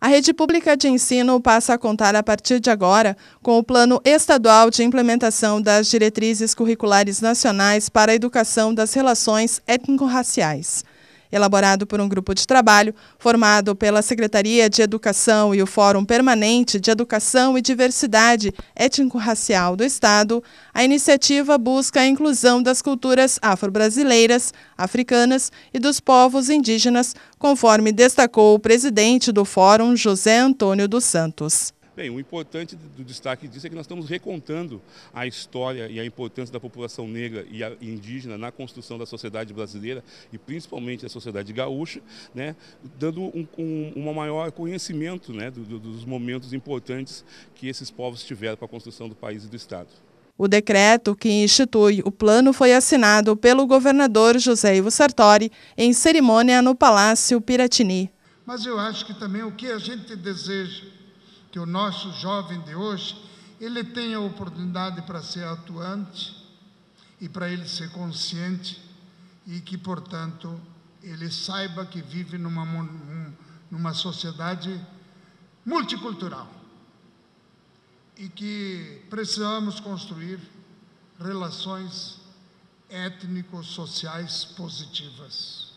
A rede pública de ensino passa a contar a partir de agora com o Plano Estadual de Implementação das Diretrizes Curriculares Nacionais para a Educação das Relações Étnico-Raciais elaborado por um grupo de trabalho formado pela Secretaria de Educação e o Fórum Permanente de Educação e Diversidade Étnico-Racial do Estado, a iniciativa busca a inclusão das culturas afro-brasileiras, africanas e dos povos indígenas, conforme destacou o presidente do Fórum, José Antônio dos Santos. Bem, o importante do destaque disso é que nós estamos recontando a história e a importância da população negra e indígena na construção da sociedade brasileira e principalmente da sociedade gaúcha, né, dando um, um uma maior conhecimento né, do, dos momentos importantes que esses povos tiveram para a construção do país e do Estado. O decreto que institui o plano foi assinado pelo governador José Ivo Sartori em cerimônia no Palácio Piratini. Mas eu acho que também o que a gente deseja que o nosso jovem de hoje, ele tenha oportunidade para ser atuante e para ele ser consciente e que, portanto, ele saiba que vive numa, numa sociedade multicultural e que precisamos construir relações étnico-sociais positivas.